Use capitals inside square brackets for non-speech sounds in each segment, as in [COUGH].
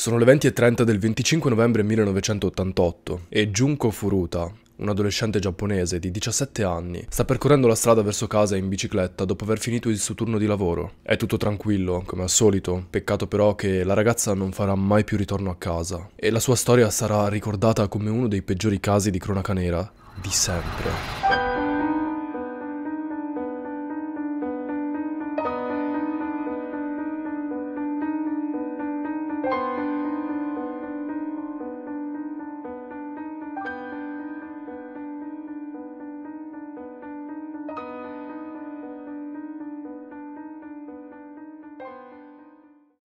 Sono le 20.30 del 25 novembre 1988 e Junko Furuta, un adolescente giapponese di 17 anni, sta percorrendo la strada verso casa in bicicletta dopo aver finito il suo turno di lavoro. È tutto tranquillo, come al solito, peccato però che la ragazza non farà mai più ritorno a casa e la sua storia sarà ricordata come uno dei peggiori casi di cronaca nera di sempre.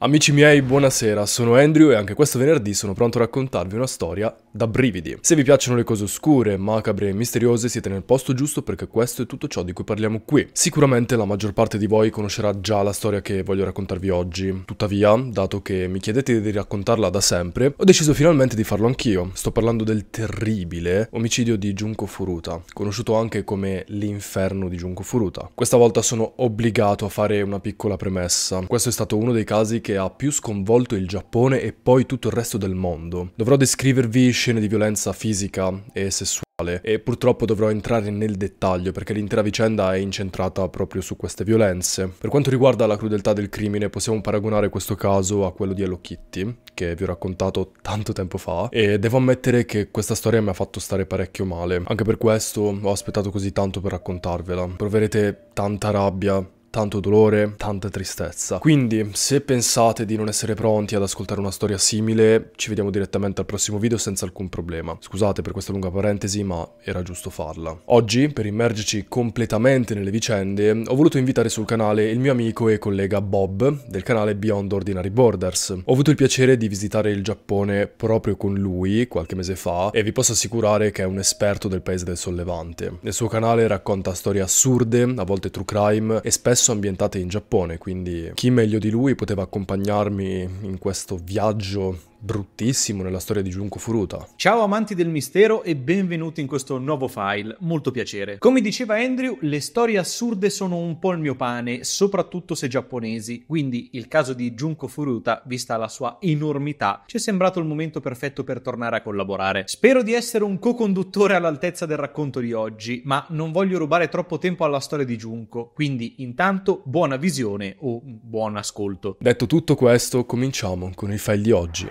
Amici miei, buonasera, sono Andrew e anche questo venerdì sono pronto a raccontarvi una storia da brividi. Se vi piacciono le cose oscure, macabre e misteriose, siete nel posto giusto perché questo è tutto ciò di cui parliamo qui. Sicuramente la maggior parte di voi conoscerà già la storia che voglio raccontarvi oggi. Tuttavia, dato che mi chiedete di raccontarla da sempre, ho deciso finalmente di farlo anch'io. Sto parlando del terribile omicidio di Junko Furuta, conosciuto anche come l'inferno di Junko Furuta. Questa volta sono obbligato a fare una piccola premessa. Questo è stato uno dei casi che ha più sconvolto il Giappone e poi tutto il resto del mondo. Dovrò descrivervi scene di violenza fisica e sessuale e purtroppo dovrò entrare nel dettaglio perché l'intera vicenda è incentrata proprio su queste violenze. Per quanto riguarda la crudeltà del crimine possiamo paragonare questo caso a quello di Hello Kitty che vi ho raccontato tanto tempo fa e devo ammettere che questa storia mi ha fatto stare parecchio male. Anche per questo ho aspettato così tanto per raccontarvela. Proverete tanta rabbia, tanto dolore, tanta tristezza. Quindi, se pensate di non essere pronti ad ascoltare una storia simile, ci vediamo direttamente al prossimo video senza alcun problema. Scusate per questa lunga parentesi, ma era giusto farla. Oggi, per immergerci completamente nelle vicende, ho voluto invitare sul canale il mio amico e collega Bob, del canale Beyond Ordinary Borders. Ho avuto il piacere di visitare il Giappone proprio con lui qualche mese fa e vi posso assicurare che è un esperto del paese del sollevante. Nel suo canale racconta storie assurde, a volte true crime, e spesso spesso ambientate in Giappone, quindi chi meglio di lui poteva accompagnarmi in questo viaggio bruttissimo nella storia di Junko Furuta. Ciao amanti del mistero e benvenuti in questo nuovo file, molto piacere. Come diceva Andrew, le storie assurde sono un po' il mio pane, soprattutto se giapponesi, quindi il caso di Junko Furuta, vista la sua enormità, ci è sembrato il momento perfetto per tornare a collaborare. Spero di essere un co-conduttore all'altezza del racconto di oggi, ma non voglio rubare troppo tempo alla storia di Junko, quindi intanto buona visione o buon ascolto. Detto tutto questo, cominciamo con il file di oggi.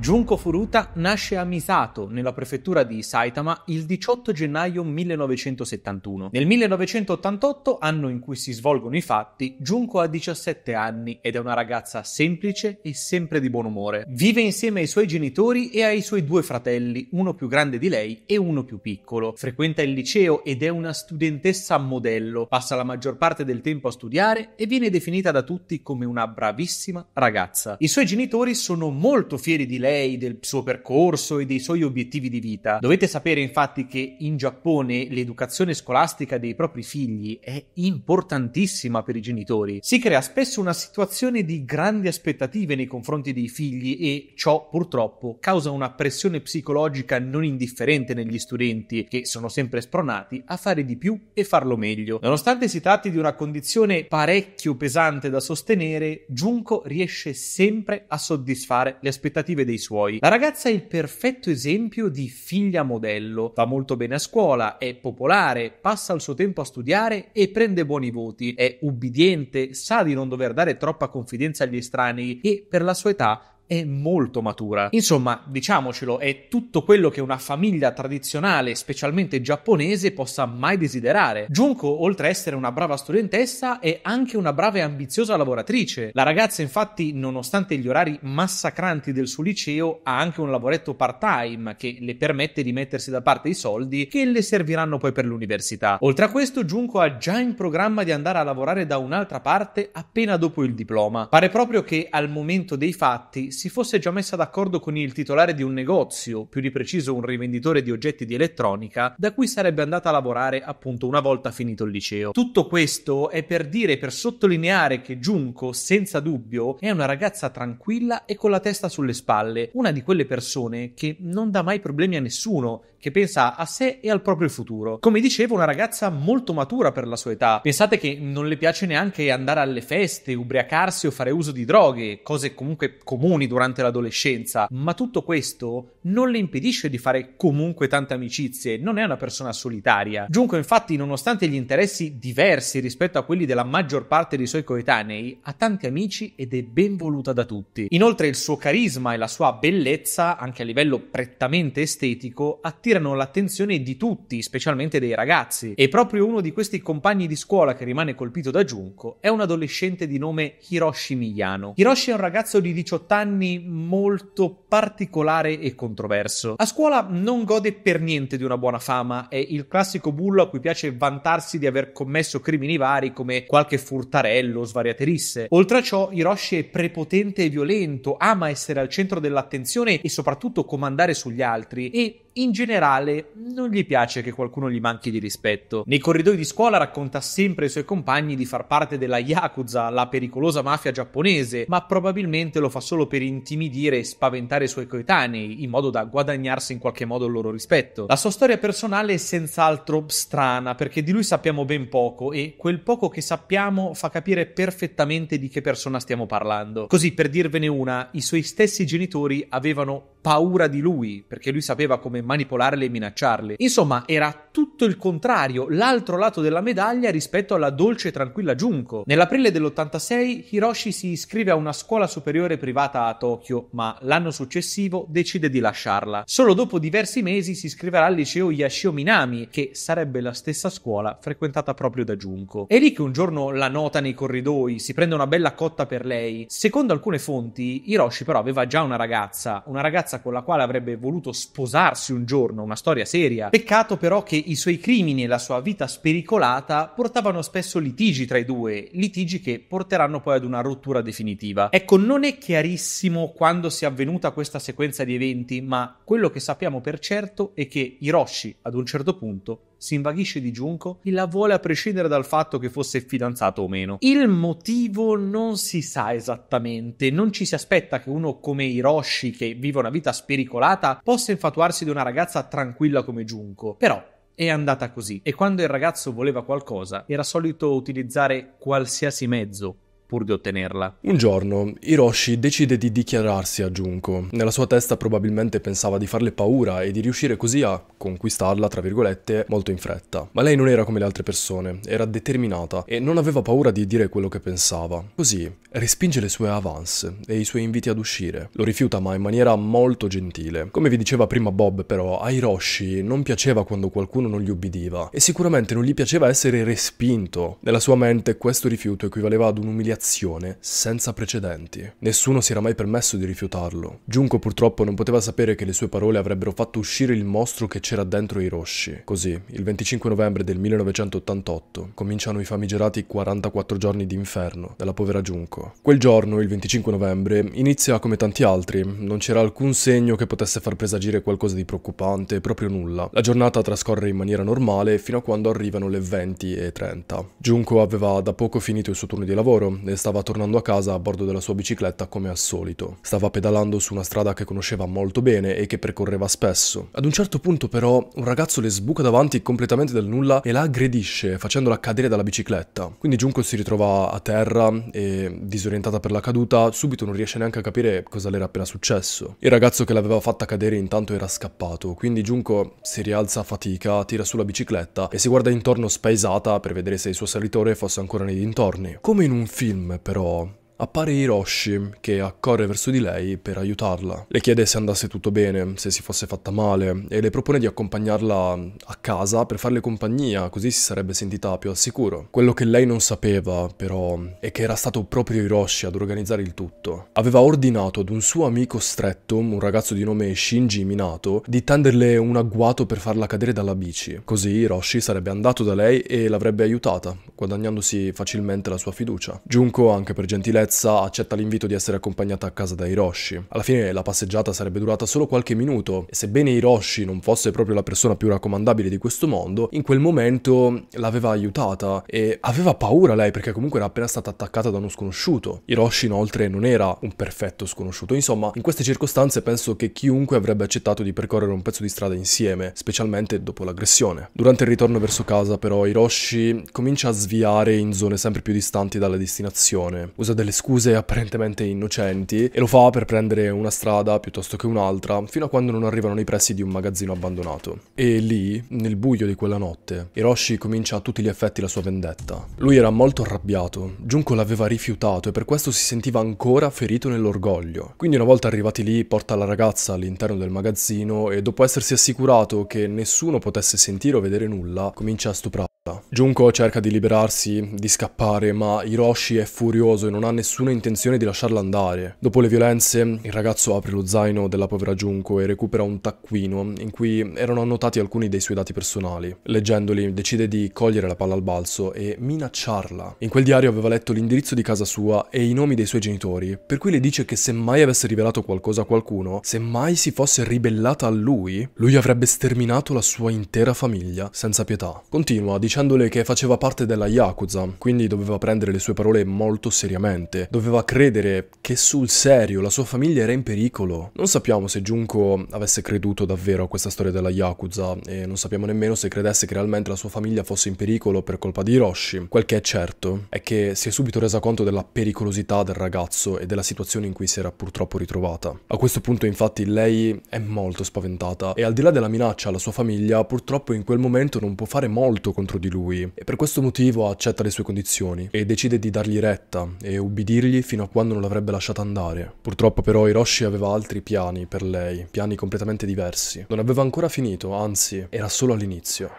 Junko Furuta nasce a Misato, nella prefettura di Saitama, il 18 gennaio 1971. Nel 1988, anno in cui si svolgono i fatti, Junko ha 17 anni ed è una ragazza semplice e sempre di buon umore. Vive insieme ai suoi genitori e ai suoi due fratelli, uno più grande di lei e uno più piccolo. Frequenta il liceo ed è una studentessa modello, passa la maggior parte del tempo a studiare e viene definita da tutti come una bravissima ragazza. I suoi genitori sono molto fieri di lei, del suo percorso e dei suoi obiettivi di vita. Dovete sapere infatti che in Giappone l'educazione scolastica dei propri figli è importantissima per i genitori. Si crea spesso una situazione di grandi aspettative nei confronti dei figli e ciò purtroppo causa una pressione psicologica non indifferente negli studenti che sono sempre spronati a fare di più e farlo meglio. Nonostante si tratti di una condizione parecchio pesante da sostenere, Junko riesce sempre a soddisfare le aspettative dei dei suoi. La ragazza è il perfetto esempio di figlia modello. Va molto bene a scuola, è popolare, passa il suo tempo a studiare e prende buoni voti. È ubbidiente, sa di non dover dare troppa confidenza agli estranei e per la sua età è molto matura. Insomma, diciamocelo, è tutto quello che una famiglia tradizionale, specialmente giapponese, possa mai desiderare. Junko, oltre a essere una brava studentessa, è anche una brava e ambiziosa lavoratrice. La ragazza, infatti, nonostante gli orari massacranti del suo liceo, ha anche un lavoretto part-time che le permette di mettersi da parte i soldi che le serviranno poi per l'università. Oltre a questo, Junko ha già in programma di andare a lavorare da un'altra parte appena dopo il diploma. Pare proprio che al momento dei fatti si fosse già messa d'accordo con il titolare di un negozio, più di preciso un rivenditore di oggetti di elettronica, da cui sarebbe andata a lavorare appunto una volta finito il liceo. Tutto questo è per dire, per sottolineare che Junko, senza dubbio, è una ragazza tranquilla e con la testa sulle spalle, una di quelle persone che non dà mai problemi a nessuno che pensa a sé e al proprio futuro. Come dicevo, una ragazza molto matura per la sua età. Pensate che non le piace neanche andare alle feste, ubriacarsi o fare uso di droghe, cose comunque comuni durante l'adolescenza, ma tutto questo non le impedisce di fare comunque tante amicizie, non è una persona solitaria. Giunco infatti, nonostante gli interessi diversi rispetto a quelli della maggior parte dei suoi coetanei, ha tanti amici ed è ben voluta da tutti. Inoltre il suo carisma e la sua bellezza, anche a livello prettamente estetico, attirano attirano l'attenzione di tutti, specialmente dei ragazzi, e proprio uno di questi compagni di scuola che rimane colpito da Junko è un adolescente di nome Hiroshi Miyano. Hiroshi è un ragazzo di 18 anni molto particolare e controverso. A scuola non gode per niente di una buona fama, è il classico bullo a cui piace vantarsi di aver commesso crimini vari come qualche furtarello, svariate risse. Oltre a ciò, Hiroshi è prepotente e violento, ama essere al centro dell'attenzione e soprattutto comandare sugli altri e in generale non gli piace che qualcuno gli manchi di rispetto. Nei corridoi di scuola racconta sempre ai suoi compagni di far parte della Yakuza, la pericolosa mafia giapponese, ma probabilmente lo fa solo per intimidire e spaventare i suoi coetanei, in modo da guadagnarsi in qualche modo il loro rispetto. La sua storia personale è senz'altro strana, perché di lui sappiamo ben poco e quel poco che sappiamo fa capire perfettamente di che persona stiamo parlando. Così, per dirvene una, i suoi stessi genitori avevano paura di lui, perché lui sapeva come manipolarle e minacciarle. Insomma, era tutto il contrario, l'altro lato della medaglia rispetto alla dolce e tranquilla Junko. Nell'aprile dell'86 Hiroshi si iscrive a una scuola superiore privata a Tokyo, ma l'anno successivo decide di lasciarla. Solo dopo diversi mesi si iscriverà al liceo Yashio Minami, che sarebbe la stessa scuola frequentata proprio da Junko. È lì che un giorno la nota nei corridoi, si prende una bella cotta per lei. Secondo alcune fonti, Hiroshi però aveva già una ragazza, una ragazza con la quale avrebbe voluto sposarsi raccontarsi un giorno una storia seria. Peccato però che i suoi crimini e la sua vita spericolata portavano spesso litigi tra i due, litigi che porteranno poi ad una rottura definitiva. Ecco, non è chiarissimo quando sia avvenuta questa sequenza di eventi, ma quello che sappiamo per certo è che Hiroshi ad un certo punto si invaghisce di Junko e la vuole a prescindere dal fatto che fosse fidanzato o meno. Il motivo non si sa esattamente, non ci si aspetta che uno come Hiroshi, che vive una vita spericolata, possa infatuarsi di una ragazza tranquilla come Junko, però è andata così e quando il ragazzo voleva qualcosa era solito utilizzare qualsiasi mezzo pur di ottenerla. Un giorno Hiroshi decide di dichiararsi a Junko. Nella sua testa probabilmente pensava di farle paura e di riuscire così a conquistarla, tra virgolette, molto in fretta. Ma lei non era come le altre persone, era determinata e non aveva paura di dire quello che pensava. Così respinge le sue avance e i suoi inviti ad uscire. Lo rifiuta ma in maniera molto gentile. Come vi diceva prima Bob però, a Hiroshi non piaceva quando qualcuno non gli ubbidiva e sicuramente non gli piaceva essere respinto. Nella sua mente questo rifiuto equivaleva ad un'umiliazione umiliazione senza precedenti. Nessuno si era mai permesso di rifiutarlo. Junko purtroppo non poteva sapere che le sue parole avrebbero fatto uscire il mostro che c'era dentro Hiroshi. Così, il 25 novembre del 1988, cominciano i famigerati 44 giorni di inferno della povera Junko. Quel giorno, il 25 novembre, inizia come tanti altri, non c'era alcun segno che potesse far presagire qualcosa di preoccupante, proprio nulla. La giornata trascorre in maniera normale fino a quando arrivano le 20 e 30. Junko aveva da poco finito il suo turno di lavoro e e stava tornando a casa a bordo della sua bicicletta come al solito. Stava pedalando su una strada che conosceva molto bene e che percorreva spesso. Ad un certo punto però un ragazzo le sbuca davanti completamente dal nulla e la aggredisce facendola cadere dalla bicicletta. Quindi Junko si ritrova a terra e disorientata per la caduta subito non riesce neanche a capire cosa le era appena successo. Il ragazzo che l'aveva fatta cadere intanto era scappato quindi Junko si rialza a fatica, tira sulla bicicletta e si guarda intorno spaesata per vedere se il suo salitore fosse ancora nei dintorni. Come in un film film, però appare Hiroshi che accorre verso di lei per aiutarla. Le chiede se andasse tutto bene, se si fosse fatta male e le propone di accompagnarla a casa per farle compagnia, così si sarebbe sentita più al sicuro. Quello che lei non sapeva però è che era stato proprio Hiroshi ad organizzare il tutto. Aveva ordinato ad un suo amico stretto, un ragazzo di nome Shinji Minato, di tenderle un agguato per farla cadere dalla bici. Così Hiroshi sarebbe andato da lei e l'avrebbe aiutata, guadagnandosi facilmente la sua fiducia. Giunco anche per gentilezza terza accetta l'invito di essere accompagnata a casa da Hiroshi. Alla fine la passeggiata sarebbe durata solo qualche minuto e sebbene Hiroshi non fosse proprio la persona più raccomandabile di questo mondo, in quel momento l'aveva aiutata e aveva paura lei perché comunque era appena stata attaccata da uno sconosciuto. Hiroshi inoltre non era un perfetto sconosciuto, insomma in queste circostanze penso che chiunque avrebbe accettato di percorrere un pezzo di strada insieme, specialmente dopo l'aggressione. Durante il ritorno verso casa però Hiroshi comincia a sviare in zone sempre più distanti dalla destinazione, usa delle scuse apparentemente innocenti e lo fa per prendere una strada piuttosto che un'altra fino a quando non arrivano nei pressi di un magazzino abbandonato. E lì, nel buio di quella notte, Hiroshi comincia a tutti gli effetti la sua vendetta. Lui era molto arrabbiato, Junko l'aveva rifiutato e per questo si sentiva ancora ferito nell'orgoglio. Quindi una volta arrivati lì porta la ragazza all'interno del magazzino e dopo essersi assicurato che nessuno potesse sentire o vedere nulla, comincia a stuprarla. Junko cerca di liberarsi, di scappare, ma Hiroshi è furioso e non ha nessun nessuna intenzione di lasciarla andare. Dopo le violenze, il ragazzo apre lo zaino della povera Junko e recupera un taccuino in cui erano annotati alcuni dei suoi dati personali. Leggendoli, decide di cogliere la palla al balzo e minacciarla. In quel diario aveva letto l'indirizzo di casa sua e i nomi dei suoi genitori, per cui le dice che se mai avesse rivelato qualcosa a qualcuno, se mai si fosse ribellata a lui, lui avrebbe sterminato la sua intera famiglia senza pietà. Continua dicendole che faceva parte della Yakuza, quindi doveva prendere le sue parole molto seriamente gente doveva credere che sul serio la sua famiglia era in pericolo. Non sappiamo se Junko avesse creduto davvero a questa storia della Yakuza e non sappiamo nemmeno se credesse che realmente la sua famiglia fosse in pericolo per colpa di Hiroshi. Quel che è certo è che si è subito resa conto della pericolosità del ragazzo e della situazione in cui si era purtroppo ritrovata. A questo punto infatti lei è molto spaventata e al di là della minaccia alla sua famiglia purtroppo in quel momento non può fare molto contro di lui e per questo motivo accetta le sue condizioni e decide di dargli retta e ubbidire ubbidirgli fino a quando non l'avrebbe lasciata andare. Purtroppo però Hiroshi aveva altri piani per lei, piani completamente diversi. Non aveva ancora finito, anzi, era solo all'inizio.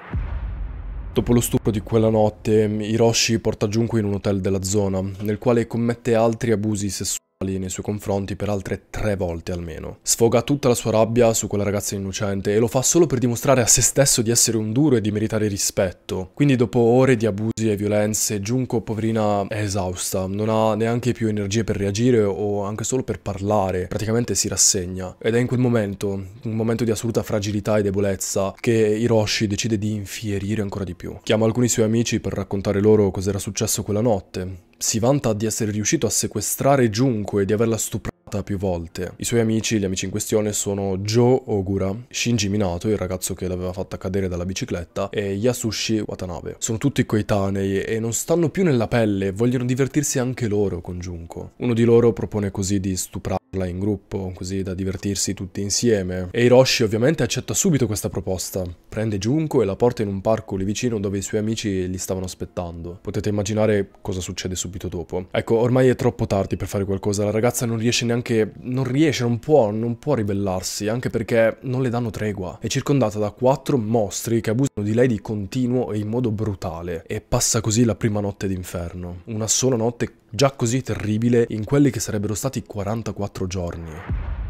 Dopo lo stupro di quella notte, Hiroshi porta Junko in un hotel della zona, nel quale commette altri abusi sessuali nei suoi confronti per altre tre volte almeno. Sfoga tutta la sua rabbia su quella ragazza innocente e lo fa solo per dimostrare a se stesso di essere un duro e di meritare rispetto. Quindi dopo ore di abusi e violenze, Junko, poverina, è esausta, non ha neanche più energie per reagire o anche solo per parlare, praticamente si rassegna. Ed è in quel momento, un momento di assoluta fragilità e debolezza, che Hiroshi decide di infierire ancora di più. Chiama alcuni suoi amici per raccontare loro cos'era successo quella notte, si vanta di essere riuscito a sequestrare Junko e di averla stuprata più volte. I suoi amici, gli amici in questione, sono Joe Ogura, Shinji Minato, il ragazzo che l'aveva fatta cadere dalla bicicletta, e Yasushi Watanabe. Sono tutti coetanei e non stanno più nella pelle, vogliono divertirsi anche loro con Junko. Uno di loro propone così di stuprare in gruppo, così da divertirsi tutti insieme. E Hiroshi ovviamente accetta subito questa proposta. Prende Junko e la porta in un parco lì vicino dove i suoi amici li stavano aspettando. Potete immaginare cosa succede subito dopo. Ecco, ormai è troppo tardi per fare qualcosa, la ragazza non riesce neanche... non riesce, non può, non può ribellarsi, anche perché non le danno tregua. È circondata da quattro mostri che abusano di lei di continuo e in modo brutale. E passa così la prima notte d'inferno. Una sola notte già così terribile in quelli che sarebbero stati 44 giorni.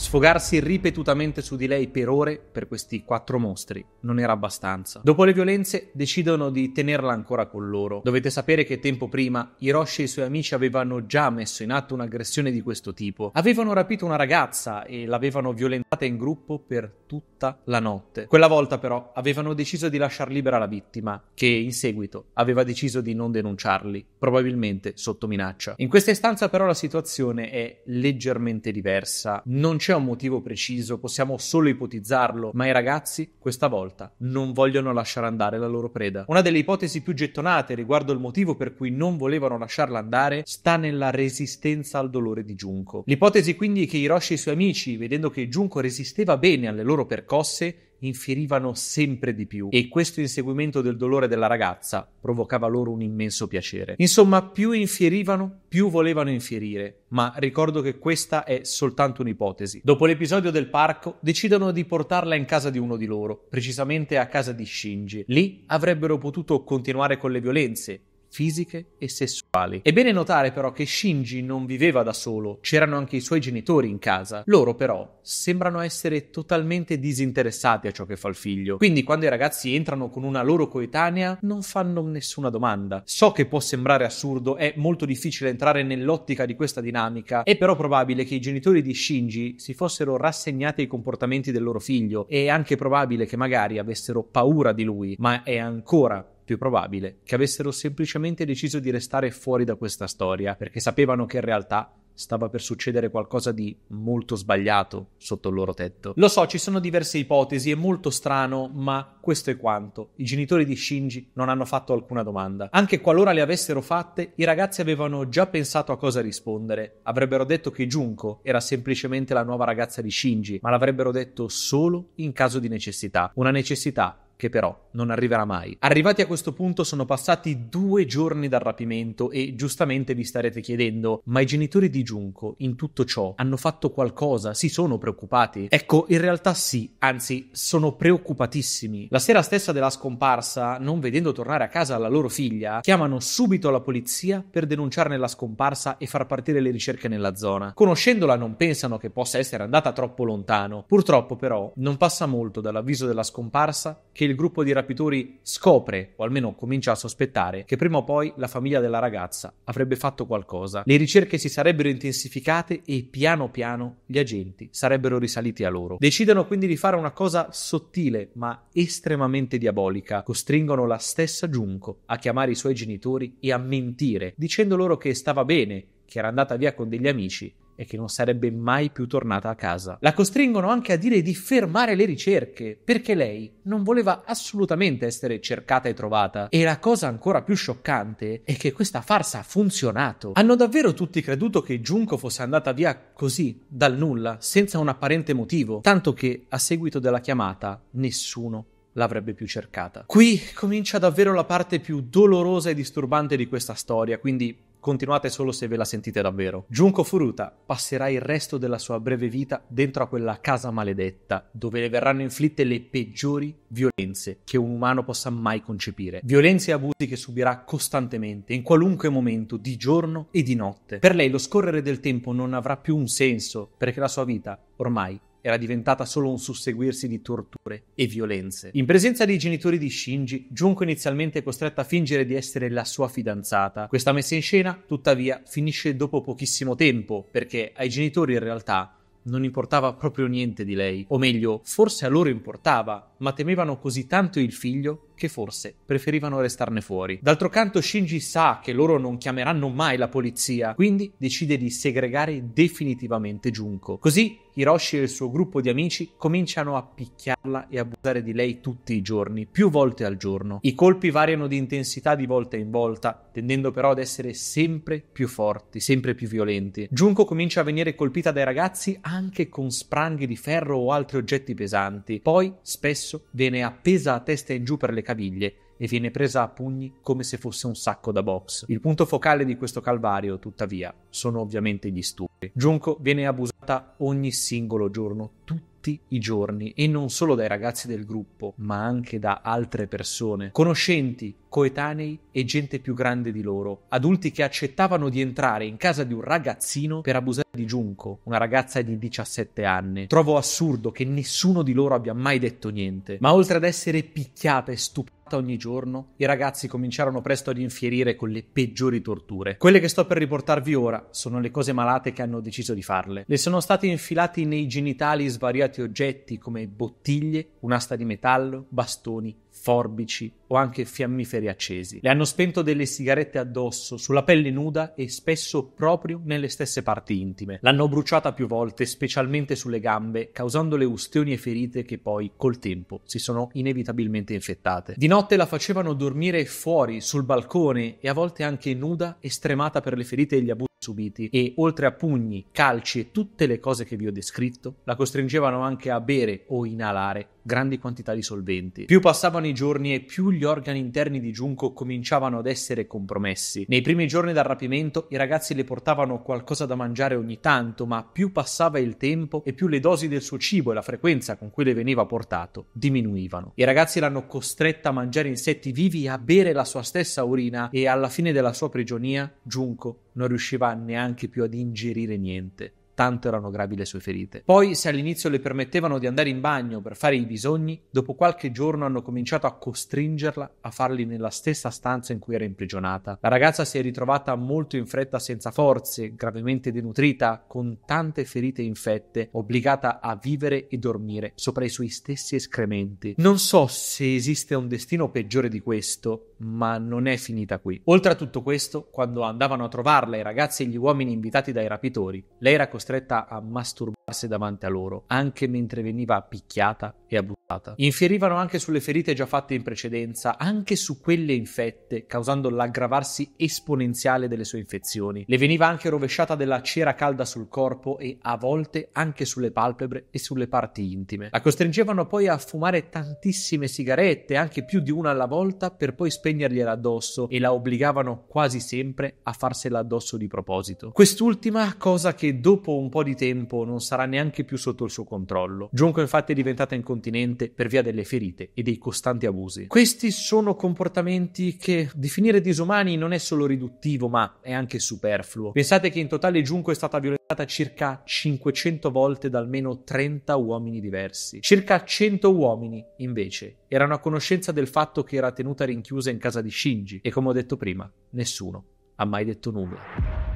Sfogarsi ripetutamente su di lei per ore per questi quattro mostri non era abbastanza. Dopo le violenze decidono di tenerla ancora con loro. Dovete sapere che tempo prima Hiroshi e i suoi amici avevano già messo in atto un'aggressione di questo tipo. Avevano rapito una ragazza e l'avevano violentata in gruppo per tutta la notte. Quella volta però avevano deciso di lasciar libera la vittima, che in seguito aveva deciso di non denunciarli, probabilmente sotto minaccia. In questa istanza però la situazione è leggermente diversa. Non c'è c'è un motivo preciso, possiamo solo ipotizzarlo, ma i ragazzi questa volta non vogliono lasciare andare la loro preda. Una delle ipotesi più gettonate riguardo il motivo per cui non volevano lasciarla andare sta nella resistenza al dolore di Junko. L'ipotesi quindi è che Hiroshi e i suoi amici, vedendo che Junko resisteva bene alle loro percosse, infierivano sempre di più e questo inseguimento del dolore della ragazza provocava loro un immenso piacere. Insomma, più infierivano, più volevano infierire, ma ricordo che questa è soltanto un'ipotesi. Dopo l'episodio del parco, decidono di portarla in casa di uno di loro, precisamente a casa di Shinji. Lì avrebbero potuto continuare con le violenze, fisiche e sessuali. È bene notare però che Shinji non viveva da solo, c'erano anche i suoi genitori in casa. Loro però sembrano essere totalmente disinteressati a ciò che fa il figlio. Quindi quando i ragazzi entrano con una loro coetanea non fanno nessuna domanda. So che può sembrare assurdo, è molto difficile entrare nell'ottica di questa dinamica, è però probabile che i genitori di Shinji si fossero rassegnati ai comportamenti del loro figlio e è anche probabile che magari avessero paura di lui, ma è ancora più probabile che avessero semplicemente deciso di restare fuori da questa storia, perché sapevano che in realtà stava per succedere qualcosa di molto sbagliato sotto il loro tetto. Lo so, ci sono diverse ipotesi, è molto strano, ma questo è quanto. I genitori di Shinji non hanno fatto alcuna domanda. Anche qualora le avessero fatte, i ragazzi avevano già pensato a cosa rispondere. Avrebbero detto che Junko era semplicemente la nuova ragazza di Shinji, ma l'avrebbero detto solo in caso di necessità. Una necessità che però non arriverà mai. Arrivati a questo punto sono passati due giorni dal rapimento e giustamente vi starete chiedendo, ma i genitori di Junko in tutto ciò hanno fatto qualcosa? Si sono preoccupati? Ecco, in realtà sì, anzi sono preoccupatissimi. La sera stessa della scomparsa, non vedendo tornare a casa la loro figlia, chiamano subito la polizia per denunciarne la scomparsa e far partire le ricerche nella zona. Conoscendola non pensano che possa essere andata troppo lontano. Purtroppo però non passa molto dall'avviso della scomparsa che il il gruppo di rapitori scopre, o almeno comincia a sospettare, che prima o poi la famiglia della ragazza avrebbe fatto qualcosa. Le ricerche si sarebbero intensificate e piano piano gli agenti sarebbero risaliti a loro. Decidono quindi di fare una cosa sottile ma estremamente diabolica. Costringono la stessa Junko a chiamare i suoi genitori e a mentire, dicendo loro che stava bene, che era andata via con degli amici e che non sarebbe mai più tornata a casa. La costringono anche a dire di fermare le ricerche, perché lei non voleva assolutamente essere cercata e trovata. E la cosa ancora più scioccante è che questa farsa ha funzionato. Hanno davvero tutti creduto che Junko fosse andata via così, dal nulla, senza un apparente motivo, tanto che a seguito della chiamata nessuno l'avrebbe più cercata. Qui comincia davvero la parte più dolorosa e disturbante di questa storia, quindi Continuate solo se ve la sentite davvero. Junko Furuta passerà il resto della sua breve vita dentro a quella casa maledetta, dove le verranno inflitte le peggiori violenze che un umano possa mai concepire. Violenze e abusi che subirà costantemente, in qualunque momento, di giorno e di notte. Per lei lo scorrere del tempo non avrà più un senso, perché la sua vita ormai era diventata solo un susseguirsi di torture e violenze. In presenza dei genitori di Shinji, Junko inizialmente è costretta a fingere di essere la sua fidanzata. Questa messa in scena, tuttavia, finisce dopo pochissimo tempo, perché ai genitori in realtà non importava proprio niente di lei, o meglio, forse a loro importava, ma temevano così tanto il figlio che forse preferivano restarne fuori. D'altro canto Shinji sa che loro non chiameranno mai la polizia, quindi decide di segregare definitivamente Junko. Così Hiroshi e il suo gruppo di amici cominciano a picchiarla e abusare di lei tutti i giorni, più volte al giorno. I colpi variano di intensità di volta in volta, tendendo però ad essere sempre più forti, sempre più violenti. Junko comincia a venire colpita dai ragazzi anche con spranghe di ferro o altri oggetti pesanti, poi spesso viene appesa a testa in giù per le caviglie e viene presa a pugni come se fosse un sacco da box. Il punto focale di questo calvario, tuttavia, sono ovviamente gli stupri. Junko viene abusata ogni singolo giorno, tutti tutti i giorni e non solo dai ragazzi del gruppo, ma anche da altre persone, conoscenti, coetanei e gente più grande di loro, adulti che accettavano di entrare in casa di un ragazzino per abusare di Giunco, una ragazza di 17 anni. Trovo assurdo che nessuno di loro abbia mai detto niente, ma oltre ad essere picchiata e stupita fatta ogni giorno, i ragazzi cominciarono presto ad infierire con le peggiori torture. Quelle che sto per riportarvi ora sono le cose malate che hanno deciso di farle. Le sono stati infilati nei genitali svariati oggetti come bottiglie, un'asta di metallo, bastoni forbici o anche fiammiferi accesi. Le hanno spento delle sigarette addosso, sulla pelle nuda e spesso proprio nelle stesse parti intime. L'hanno bruciata più volte, specialmente sulle gambe, causandole ustioni e ferite che poi col tempo si sono inevitabilmente infettate. Di notte la facevano dormire fuori, sul balcone e a volte anche nuda e stremata per le ferite e gli abusi subiti e oltre a pugni, calci e tutte le cose che vi ho descritto, la costringevano anche a bere o inalare grandi quantità di solventi. Più passavano i giorni e più gli organi interni di Junko cominciavano ad essere compromessi. Nei primi giorni dal rapimento i ragazzi le portavano qualcosa da mangiare ogni tanto, ma più passava il tempo e più le dosi del suo cibo e la frequenza con cui le veniva portato diminuivano. I ragazzi l'hanno costretta a mangiare insetti vivi e a bere la sua stessa urina e alla fine della sua prigionia Junko non riusciva neanche più ad ingerire niente tanto erano gravi le sue ferite. Poi, se all'inizio le permettevano di andare in bagno per fare i bisogni, dopo qualche giorno hanno cominciato a costringerla a farli nella stessa stanza in cui era imprigionata. La ragazza si è ritrovata molto in fretta senza forze, gravemente denutrita, con tante ferite infette, obbligata a vivere e dormire sopra i suoi stessi escrementi. Non so se esiste un destino peggiore di questo, ma non è finita qui. Oltre a tutto questo, quando andavano a trovarla i ragazzi e gli uomini invitati dai rapitori, lei era costretta a masturbarsi davanti a loro, anche mentre veniva picchiata e abusata. Infierivano anche sulle ferite già fatte in precedenza, anche su quelle infette, causando l'aggravarsi esponenziale delle sue infezioni. Le veniva anche rovesciata della cera calda sul corpo e a volte anche sulle palpebre e sulle parti intime. La costringevano poi a fumare tantissime sigarette, anche più di una alla volta, per poi spegnere spegnergliela addosso e la obbligavano quasi sempre a farsela addosso di proposito. Quest'ultima cosa che dopo un po' di tempo non sarà neanche più sotto il suo controllo. Junko infatti è diventata incontinente per via delle ferite e dei costanti abusi. Questi sono comportamenti che definire disumani non è solo riduttivo ma è anche superfluo. Pensate che in totale Junko è stata violentata circa 500 volte da almeno 30 uomini diversi. Circa 100 uomini invece erano a conoscenza del fatto che era tenuta rinchiusa in casa di Shinji e come ho detto prima, nessuno ha mai detto nulla.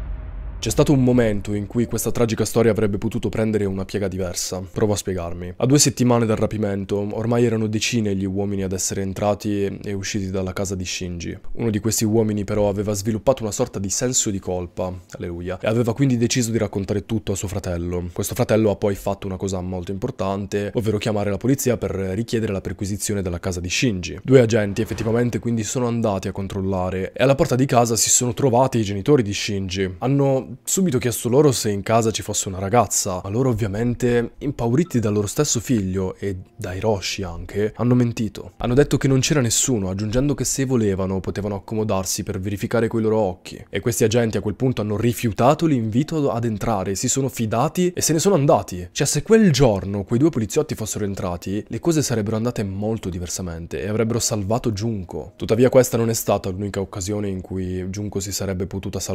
C'è stato un momento in cui questa tragica storia avrebbe potuto prendere una piega diversa. Provo a spiegarmi. A due settimane dal rapimento, ormai erano decine gli uomini ad essere entrati e usciti dalla casa di Shinji. Uno di questi uomini però aveva sviluppato una sorta di senso di colpa, alleluia, e aveva quindi deciso di raccontare tutto a suo fratello. Questo fratello ha poi fatto una cosa molto importante, ovvero chiamare la polizia per richiedere la perquisizione della casa di Shinji. Due agenti effettivamente quindi sono andati a controllare e alla porta di casa si sono trovati i genitori di Shinji. Hanno subito chiesto loro se in casa ci fosse una ragazza, ma loro ovviamente, impauriti dal loro stesso figlio e da Hiroshi anche, hanno mentito. Hanno detto che non c'era nessuno, aggiungendo che se volevano potevano accomodarsi per verificare coi loro occhi. E questi agenti a quel punto hanno rifiutato l'invito ad entrare, si sono fidati e se ne sono andati. Cioè se quel giorno quei due poliziotti fossero entrati, le cose sarebbero andate molto diversamente e avrebbero salvato Junko. Tuttavia questa non è stata l'unica occasione in cui Junko si sarebbe potuta salvare.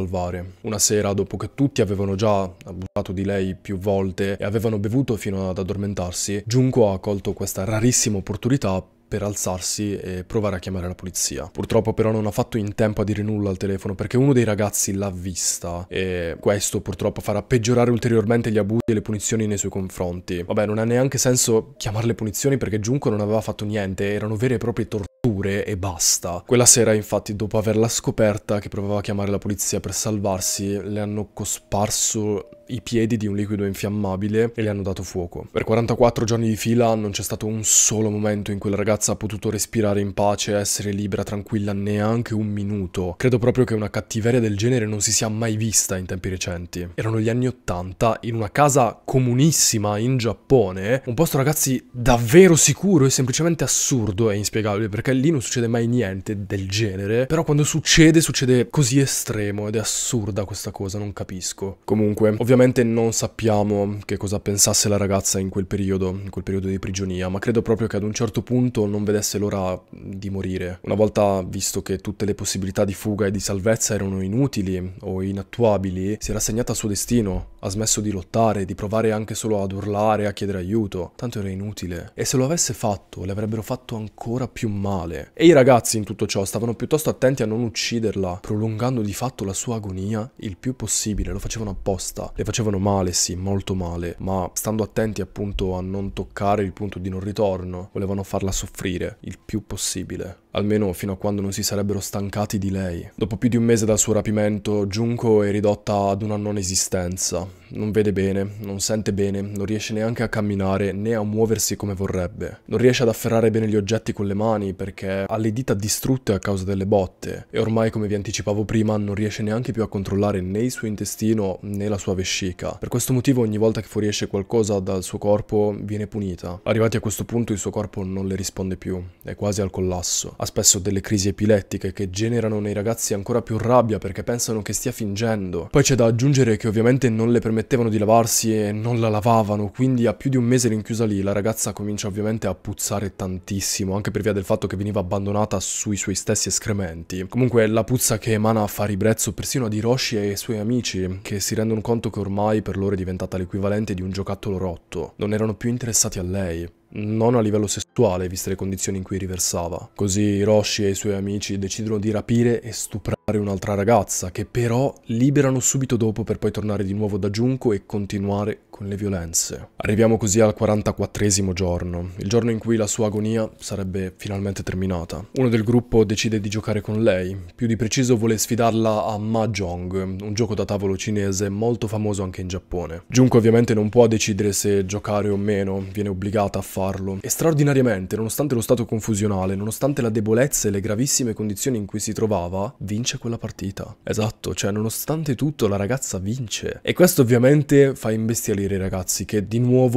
Una sera dopo dopo che tutti avevano già abusato di lei più volte e avevano bevuto fino ad addormentarsi, Junko ha colto questa rarissima opportunità per alzarsi e provare a chiamare la polizia. Purtroppo però non ha fatto in tempo a dire nulla al telefono perché uno dei ragazzi l'ha vista e questo purtroppo farà peggiorare ulteriormente gli abusi e le punizioni nei suoi confronti. Vabbè, non ha neanche senso chiamarle punizioni perché Junko non aveva fatto niente, erano vere e proprie torture e basta. Quella sera, infatti, dopo averla scoperta, che provava a chiamare la polizia per salvarsi, le hanno cosparso i piedi di un liquido infiammabile e le hanno dato fuoco. Per 44 giorni di fila non c'è stato un solo momento in cui la ragazza ha potuto respirare in pace, essere libera, tranquilla, neanche un minuto. Credo proprio che una cattiveria del genere non si sia mai vista in tempi recenti. Erano gli anni 80, in una casa comunissima in Giappone, un posto ragazzi davvero sicuro e semplicemente assurdo e inspiegabile perché lì non succede mai niente del genere, però quando succede succede così estremo ed è assurda questa cosa, non capisco. Comunque, ovviamente Ovviamente non sappiamo che cosa pensasse la ragazza in quel periodo, in quel periodo di prigionia, ma credo proprio che ad un certo punto non vedesse l'ora di morire. Una volta visto che tutte le possibilità di fuga e di salvezza erano inutili o inattuabili, si era rassegnata al suo destino, ha smesso di lottare, di provare anche solo ad urlare, a chiedere aiuto, tanto era inutile. E se lo avesse fatto, le avrebbero fatto ancora più male. E i ragazzi in tutto ciò stavano piuttosto attenti a non ucciderla, prolungando di fatto la sua agonia il più possibile, lo facevano apposta. Le facevano male, sì, molto male, ma stando attenti appunto a non toccare il punto di non ritorno, volevano farla soffrire il più possibile. Almeno fino a quando non si sarebbero stancati di lei. Dopo più di un mese dal suo rapimento, Junko è ridotta ad una non esistenza. Non vede bene, non sente bene, non riesce neanche a camminare né a muoversi come vorrebbe. Non riesce ad afferrare bene gli oggetti con le mani perché ha le dita distrutte a causa delle botte. E ormai, come vi anticipavo prima, non riesce neanche più a controllare né il suo intestino né la sua vescica Ashika. Per questo motivo ogni volta che fuoriesce qualcosa dal suo corpo viene punita. Arrivati a questo punto il suo corpo non le risponde più, è quasi al collasso. Ha spesso delle crisi epilettiche che generano nei ragazzi ancora più rabbia perché pensano che stia fingendo. Poi c'è da aggiungere che ovviamente non le permettevano di lavarsi e non la lavavano, quindi a più di un mese rinchiusa lì la ragazza comincia ovviamente a puzzare tantissimo, anche per via del fatto che veniva abbandonata sui suoi stessi escrementi. Comunque la puzza che emana fa ribrezzo persino ad Hiroshi e ai suoi amici, che si rendono conto che ormai per loro è diventata l'equivalente di un giocattolo rotto. Non erano più interessati a lei non a livello sessuale, viste le condizioni in cui riversava. Così Hiroshi e i suoi amici decidono di rapire e stuprare un'altra ragazza, che però liberano subito dopo per poi tornare di nuovo da Junko e continuare con le violenze. Arriviamo così al 44 giorno, il giorno in cui la sua agonia sarebbe finalmente terminata. Uno del gruppo decide di giocare con lei, più di preciso vuole sfidarla a Mahjong, un gioco da tavolo cinese molto famoso anche in Giappone. Junko ovviamente non può decidere se giocare o meno, viene obbligata a farlo farlo. E straordinariamente, nonostante lo stato confusionale, nonostante la debolezza e le gravissime condizioni in cui si trovava, vince quella partita. Esatto, cioè nonostante tutto la ragazza vince. E questo ovviamente fa imbestialire i ragazzi che di nuovo,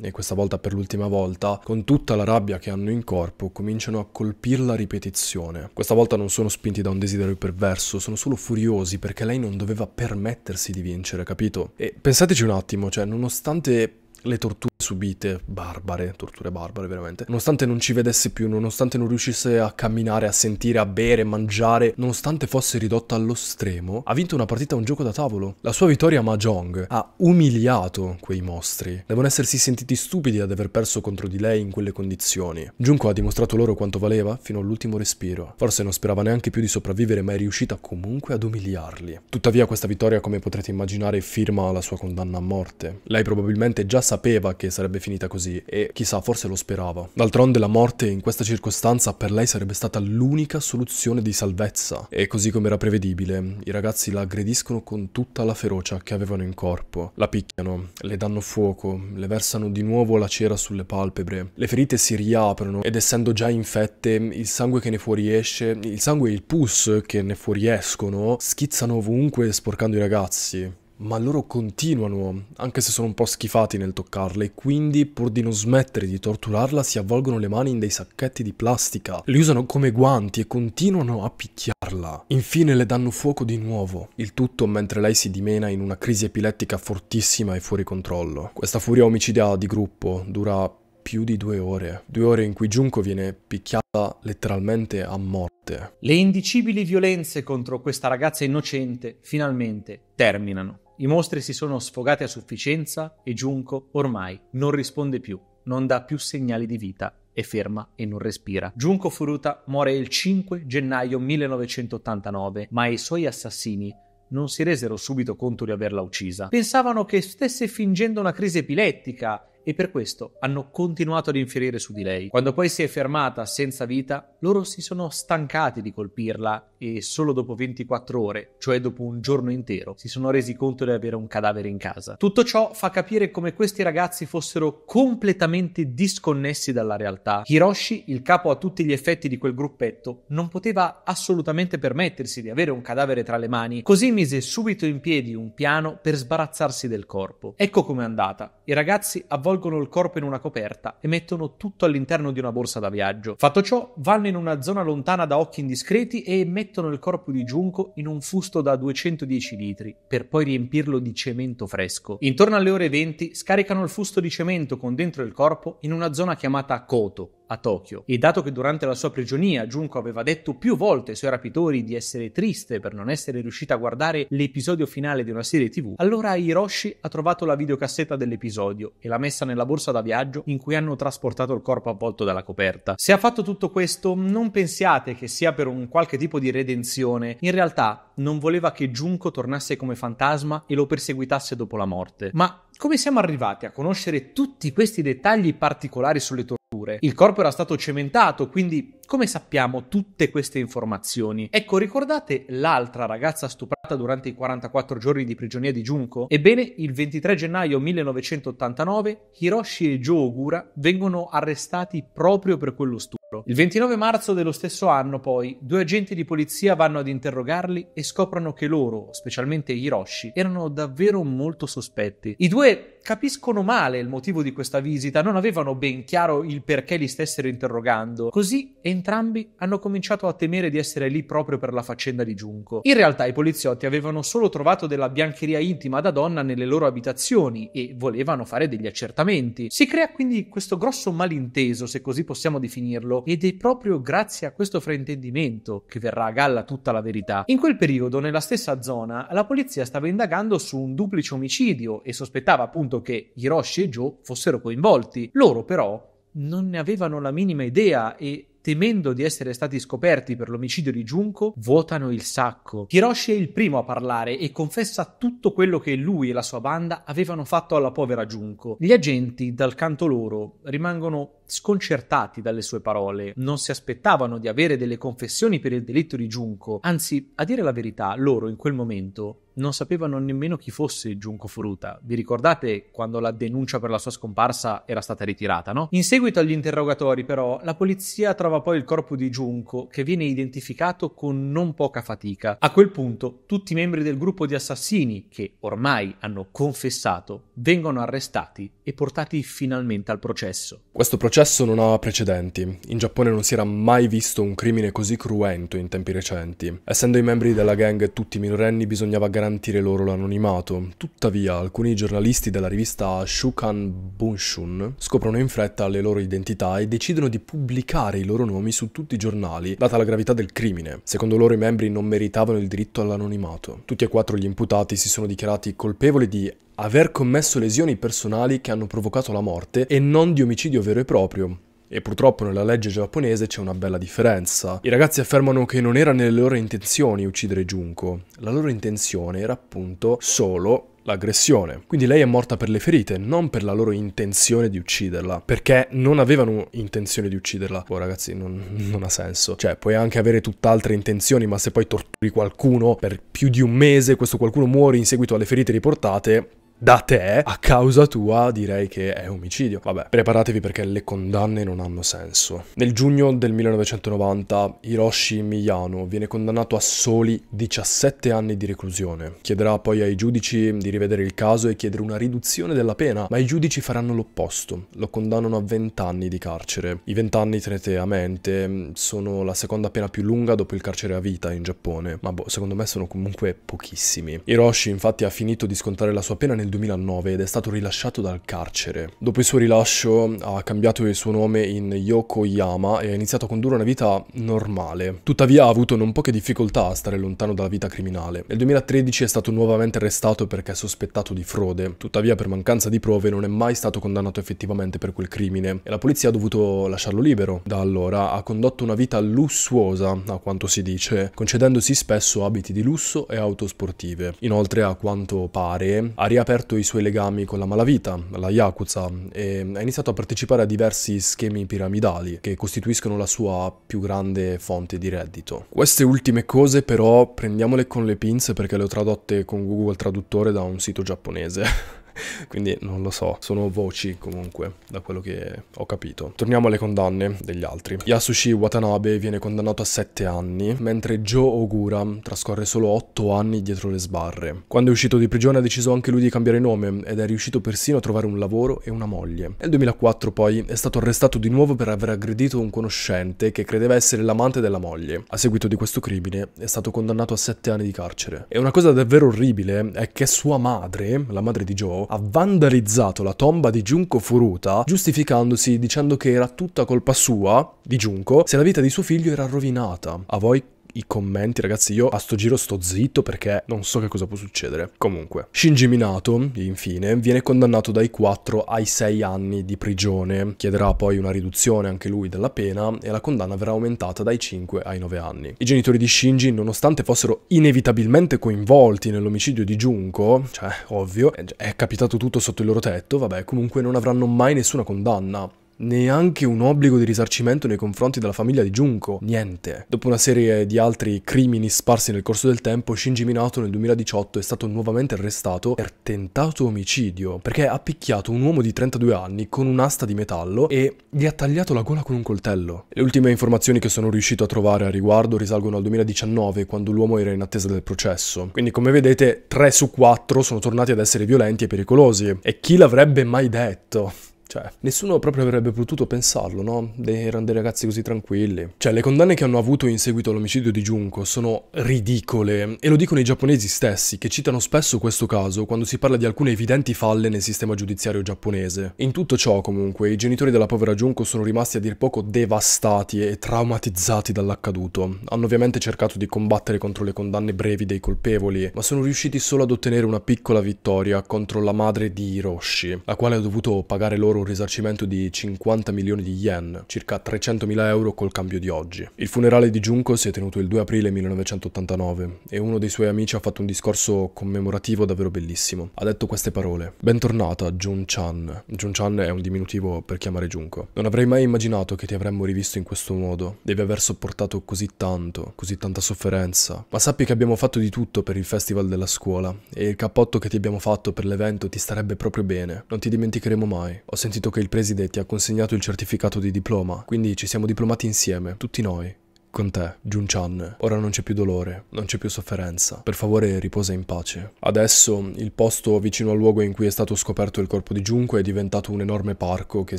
e questa volta per l'ultima volta, con tutta la rabbia che hanno in corpo, cominciano a colpirla a ripetizione. Questa volta non sono spinti da un desiderio perverso, sono solo furiosi perché lei non doveva permettersi di vincere, capito? E pensateci un attimo, cioè nonostante le torture subite, barbare, torture barbare veramente. Nonostante non ci vedesse più, nonostante non riuscisse a camminare, a sentire, a bere, mangiare, nonostante fosse ridotta allo stremo, ha vinto una partita a un gioco da tavolo. La sua vittoria a Mahjong ha umiliato quei mostri. Devono essersi sentiti stupidi ad aver perso contro di lei in quelle condizioni. Junko ha dimostrato loro quanto valeva fino all'ultimo respiro. Forse non sperava neanche più di sopravvivere, ma è riuscita comunque ad umiliarli. Tuttavia questa vittoria, come potrete immaginare, firma la sua condanna a morte. Lei probabilmente già sapeva sapeva che sarebbe finita così e chissà, forse lo sperava. D'altronde la morte in questa circostanza per lei sarebbe stata l'unica soluzione di salvezza e così come era prevedibile, i ragazzi la aggrediscono con tutta la ferocia che avevano in corpo. La picchiano, le danno fuoco, le versano di nuovo la cera sulle palpebre. Le ferite si riaprono ed essendo già infette, il sangue che ne fuoriesce, il sangue e il pus che ne fuoriescono schizzano ovunque sporcando i ragazzi ma loro continuano, anche se sono un po' schifati nel toccarla, e quindi, pur di non smettere di torturarla, si avvolgono le mani in dei sacchetti di plastica, li usano come guanti e continuano a picchiarla. Infine le danno fuoco di nuovo, il tutto mentre lei si dimena in una crisi epilettica fortissima e fuori controllo. Questa furia omicidia di gruppo dura più di due ore, due ore in cui Junko viene picchiata letteralmente a morte. Le indicibili violenze contro questa ragazza innocente finalmente terminano. I mostri si sono sfogati a sufficienza e Giunco ormai non risponde più, non dà più segnali di vita è ferma e non respira. Giunco Furuta muore il 5 gennaio 1989, ma i suoi assassini non si resero subito conto di averla uccisa. Pensavano che stesse fingendo una crisi epilettica e per questo hanno continuato ad infierire su di lei. Quando poi si è fermata senza vita, loro si sono stancati di colpirla e solo dopo 24 ore, cioè dopo un giorno intero, si sono resi conto di avere un cadavere in casa. Tutto ciò fa capire come questi ragazzi fossero completamente disconnessi dalla realtà. Hiroshi, il capo a tutti gli effetti di quel gruppetto, non poteva assolutamente permettersi di avere un cadavere tra le mani, così mise subito in piedi un piano per sbarazzarsi del corpo. Ecco com'è andata. I ragazzi avvolsero avvolgono il corpo in una coperta e mettono tutto all'interno di una borsa da viaggio. Fatto ciò, vanno in una zona lontana da occhi indiscreti e mettono il corpo di Giunco in un fusto da 210 litri, per poi riempirlo di cemento fresco. Intorno alle ore 20 scaricano il fusto di cemento con dentro il corpo in una zona chiamata Koto, a Tokyo. E dato che durante la sua prigionia Junko aveva detto più volte ai suoi rapitori di essere triste per non essere riuscita a guardare l'episodio finale di una serie TV, allora Hiroshi ha trovato la videocassetta dell'episodio e l'ha messa nella borsa da viaggio in cui hanno trasportato il corpo avvolto dalla coperta. Se ha fatto tutto questo, non pensiate che sia per un qualche tipo di redenzione. In realtà non voleva che Junko tornasse come fantasma e lo perseguitasse dopo la morte. Ma come siamo arrivati a conoscere tutti questi dettagli particolari sulle torture? Il corpo era stato cementato, quindi come sappiamo tutte queste informazioni? Ecco, ricordate l'altra ragazza stuprata durante i 44 giorni di prigionia di Junko? Ebbene, il 23 gennaio 1989 Hiroshi e Joe Ogura vengono arrestati proprio per quello stupro. Il 29 marzo dello stesso anno, poi, due agenti di polizia vanno ad interrogarli e scoprono che loro, specialmente Hiroshi, erano davvero molto sospetti. I due capiscono male il motivo di questa visita, non avevano ben chiaro il perché li stessero interrogando, così entrambi hanno cominciato a temere di essere lì proprio per la faccenda di Giunco. In realtà i poliziotti avevano solo trovato della biancheria intima da donna nelle loro abitazioni e volevano fare degli accertamenti. Si crea quindi questo grosso malinteso, se così possiamo definirlo, ed è proprio grazie a questo fraintendimento che verrà a galla tutta la verità. In quel periodo, nella stessa zona, la polizia stava indagando su un duplice omicidio e sospettava appunto che Hiroshi e Joe fossero coinvolti. Loro però non ne avevano la minima idea e temendo di essere stati scoperti per l'omicidio di Junko, vuotano il sacco. Hiroshi è il primo a parlare e confessa tutto quello che lui e la sua banda avevano fatto alla povera Junko. Gli agenti, dal canto loro, rimangono sconcertati dalle sue parole. Non si aspettavano di avere delle confessioni per il delitto di Junko, anzi, a dire la verità, loro in quel momento non sapevano nemmeno chi fosse Junko Furuta. Vi ricordate quando la denuncia per la sua scomparsa era stata ritirata, no? In seguito agli interrogatori, però, la polizia trova poi il corpo di Junko, che viene identificato con non poca fatica. A quel punto, tutti i membri del gruppo di assassini, che ormai hanno confessato, vengono arrestati e portati finalmente al processo. Questo processo non ha precedenti. In Giappone non si era mai visto un crimine così cruento in tempi recenti. Essendo i membri della gang tutti minorenni, bisognava garantire garantire loro l'anonimato. Tuttavia, alcuni giornalisti della rivista Shukan Bunshun scoprono in fretta le loro identità e decidono di pubblicare i loro nomi su tutti i giornali, data la gravità del crimine. Secondo loro i membri non meritavano il diritto all'anonimato. Tutti e quattro gli imputati si sono dichiarati colpevoli di aver commesso lesioni personali che hanno provocato la morte e non di omicidio vero e proprio, e purtroppo nella legge giapponese c'è una bella differenza. I ragazzi affermano che non era nelle loro intenzioni uccidere Junko, la loro intenzione era appunto solo l'aggressione. Quindi lei è morta per le ferite, non per la loro intenzione di ucciderla, perché non avevano intenzione di ucciderla. Oh ragazzi, non, non ha senso. Cioè, puoi anche avere tutt'altre intenzioni, ma se poi torturi qualcuno per più di un mese, questo qualcuno muore in seguito alle ferite riportate, da te a causa tua direi che è omicidio. Vabbè, preparatevi perché le condanne non hanno senso. Nel giugno del 1990 Hiroshi Miyano viene condannato a soli 17 anni di reclusione. Chiederà poi ai giudici di rivedere il caso e chiedere una riduzione della pena, ma i giudici faranno l'opposto. Lo condannano a 20 anni di carcere. I 20 anni, tenete a mente, sono la seconda pena più lunga dopo il carcere a vita in Giappone, ma boh, secondo me sono comunque pochissimi. Hiroshi infatti ha finito di scontare la sua pena nel 2009 ed è stato rilasciato dal carcere. Dopo il suo rilascio ha cambiato il suo nome in Yokoyama e ha iniziato a condurre una vita normale. Tuttavia ha avuto non poche difficoltà a stare lontano dalla vita criminale. Nel 2013 è stato nuovamente arrestato perché è sospettato di frode, tuttavia per mancanza di prove non è mai stato condannato effettivamente per quel crimine e la polizia ha dovuto lasciarlo libero. Da allora ha condotto una vita lussuosa, a quanto si dice, concedendosi spesso abiti di lusso e auto sportive. Inoltre, a quanto pare, ha riaperto aperto i suoi legami con la malavita, la Yakuza, e ha iniziato a partecipare a diversi schemi piramidali che costituiscono la sua più grande fonte di reddito. Queste ultime cose però prendiamole con le pinze perché le ho tradotte con Google Traduttore da un sito giapponese. [LAUGHS] [LAUGHS] Quindi non lo so, sono voci comunque, da quello che ho capito. Torniamo alle condanne degli altri. Yasushi Watanabe viene condannato a 7 anni, mentre Joe Ogura trascorre solo 8 anni dietro le sbarre. Quando è uscito di prigione ha deciso anche lui di cambiare nome ed è riuscito persino a trovare un lavoro e una moglie. Nel 2004 poi è stato arrestato di nuovo per aver aggredito un conoscente che credeva essere l'amante della moglie. A seguito di questo crimine è stato condannato a 7 anni di carcere. E una cosa davvero orribile è che sua madre, la madre di Joe, ha vandalizzato la tomba di Junko Furuta giustificandosi dicendo che era tutta colpa sua, di Junko, se la vita di suo figlio era rovinata. A voi i commenti, ragazzi, io a sto giro sto zitto perché non so che cosa può succedere. Comunque, Shinji Minato, infine, viene condannato dai 4 ai 6 anni di prigione, chiederà poi una riduzione anche lui della pena e la condanna verrà aumentata dai 5 ai 9 anni. I genitori di Shinji, nonostante fossero inevitabilmente coinvolti nell'omicidio di Junko, cioè ovvio, è capitato tutto sotto il loro tetto, vabbè, comunque non avranno mai nessuna condanna neanche un obbligo di risarcimento nei confronti della famiglia di Junko, niente. Dopo una serie di altri crimini sparsi nel corso del tempo, Shinji Minato nel 2018 è stato nuovamente arrestato per tentato omicidio, perché ha picchiato un uomo di 32 anni con un'asta di metallo e gli ha tagliato la gola con un coltello. Le ultime informazioni che sono riuscito a trovare a riguardo risalgono al 2019, quando l'uomo era in attesa del processo. Quindi come vedete, 3 su 4 sono tornati ad essere violenti e pericolosi. E chi l'avrebbe mai detto? Cioè, nessuno proprio avrebbe potuto pensarlo, no? De- erano dei ragazzi così tranquilli. Cioè, le condanne che hanno avuto in seguito all'omicidio di Junko sono ridicole, e lo dicono i giapponesi stessi, che citano spesso questo caso quando si parla di alcune evidenti falle nel sistema giudiziario giapponese. In tutto ciò, comunque, i genitori della povera Junko sono rimasti a dir poco devastati e traumatizzati dall'accaduto. Hanno ovviamente cercato di combattere contro le condanne brevi dei colpevoli, ma sono riusciti solo ad ottenere una piccola vittoria contro la madre di Hiroshi, la quale ha dovuto pagare loro un risarcimento di 50 milioni di yen, circa 300 mila euro col cambio di oggi. Il funerale di Junko si è tenuto il 2 aprile 1989 e uno dei suoi amici ha fatto un discorso commemorativo davvero bellissimo. Ha detto queste parole. Bentornata Jun Chan. Jun Chan è un diminutivo per chiamare Junko. Non avrei mai immaginato che ti avremmo rivisto in questo modo. Devi aver sopportato così tanto, così tanta sofferenza. Ma sappi che abbiamo fatto di tutto per il festival della scuola e il cappotto che ti abbiamo fatto per l'evento ti starebbe proprio bene. Non ti dimenticheremo mai. Ho sentito sentito che il preside ti ha consegnato il certificato di diploma, quindi ci siamo diplomati insieme, tutti noi. Con te, Jun-chan, ora non c'è più dolore, non c'è più sofferenza. Per favore riposa in pace. Adesso il posto vicino al luogo in cui è stato scoperto il corpo di Junko è diventato un enorme parco che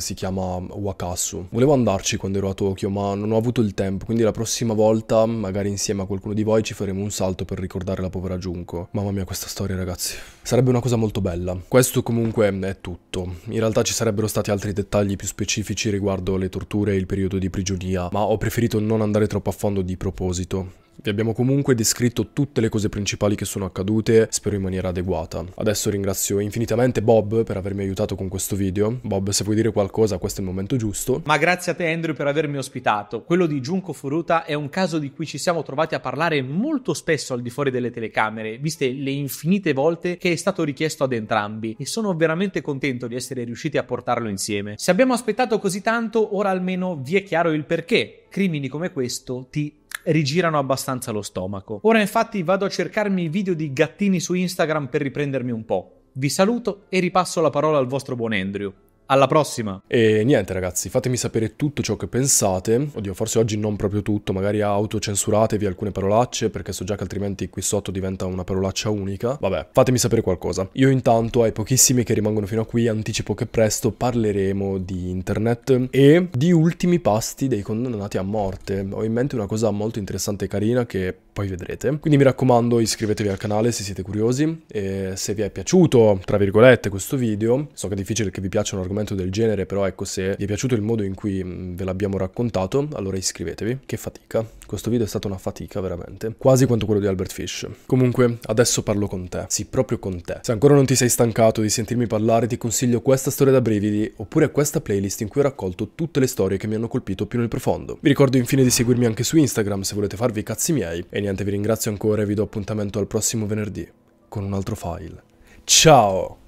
si chiama Wakasu. Volevo andarci quando ero a Tokyo, ma non ho avuto il tempo, quindi la prossima volta, magari insieme a qualcuno di voi, ci faremo un salto per ricordare la povera Junko. Mamma mia, questa storia, ragazzi. Sarebbe una cosa molto bella. Questo comunque è tutto. In realtà ci sarebbero stati altri dettagli più specifici riguardo le torture e il periodo di prigionia, ma ho preferito non andare troppo troppo a fondo di proposito vi abbiamo comunque descritto tutte le cose principali che sono accadute, spero in maniera adeguata. Adesso ringrazio infinitamente Bob per avermi aiutato con questo video. Bob, se vuoi dire qualcosa, questo è il momento giusto. Ma grazie a te Andrew per avermi ospitato. Quello di Junko Furuta è un caso di cui ci siamo trovati a parlare molto spesso al di fuori delle telecamere, viste le infinite volte che è stato richiesto ad entrambi e sono veramente contento di essere riusciti a portarlo insieme. Se abbiamo aspettato così tanto, ora almeno vi è chiaro il perché. Crimini come questo ti rigirano abbastanza lo stomaco. Ora infatti vado a cercarmi i video di gattini su Instagram per riprendermi un po'. Vi saluto e ripasso la parola al vostro buon Andrew. Alla prossima! E niente ragazzi, fatemi sapere tutto ciò che pensate. Oddio, forse oggi non proprio tutto, magari autocensuratevi alcune parolacce perché so già che altrimenti qui sotto diventa una parolaccia unica. Vabbè, fatemi sapere qualcosa. Io intanto ai pochissimi che rimangono fino a qui anticipo che presto parleremo di internet e di ultimi pasti dei condannati a morte. Ho in mente una cosa molto interessante e carina che poi vedrete. Quindi mi raccomando iscrivetevi al canale se siete curiosi e se vi è piaciuto, tra virgolette, questo video. So che è difficile che vi piacciono argomenti argomento del genere, però ecco se vi è piaciuto il modo in cui mm, ve l'abbiamo raccontato, allora iscrivetevi, che fatica. Questo video è stata una fatica veramente, quasi quanto quello di Albert Fish. Comunque, adesso parlo con te, sì, proprio con te. Se ancora non ti sei stancato di sentirmi parlare, ti consiglio questa storia da brividi oppure questa playlist in cui ho raccolto tutte le storie che mi hanno colpito più nel profondo. Vi ricordo infine di seguirmi anche su Instagram se volete farvi i cazzi miei e niente, vi ringrazio ancora e vi do appuntamento al prossimo venerdì con un altro file. Ciao!